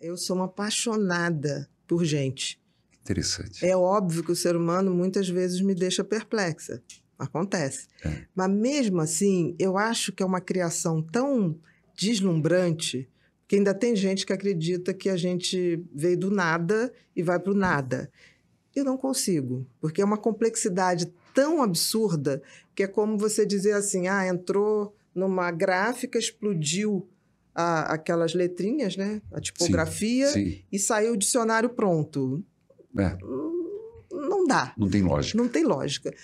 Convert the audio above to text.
Eu sou uma apaixonada por gente. Interessante. É óbvio que o ser humano muitas vezes me deixa perplexa. Acontece. É. Mas mesmo assim, eu acho que é uma criação tão deslumbrante que ainda tem gente que acredita que a gente veio do nada e vai para o nada. Eu não consigo, porque é uma complexidade tão absurda que é como você dizer assim: ah, entrou numa gráfica, explodiu a, aquelas letrinhas, né? A tipografia sim, sim. e saiu o dicionário pronto. É. Não dá. Não tem lógica. Não tem lógica.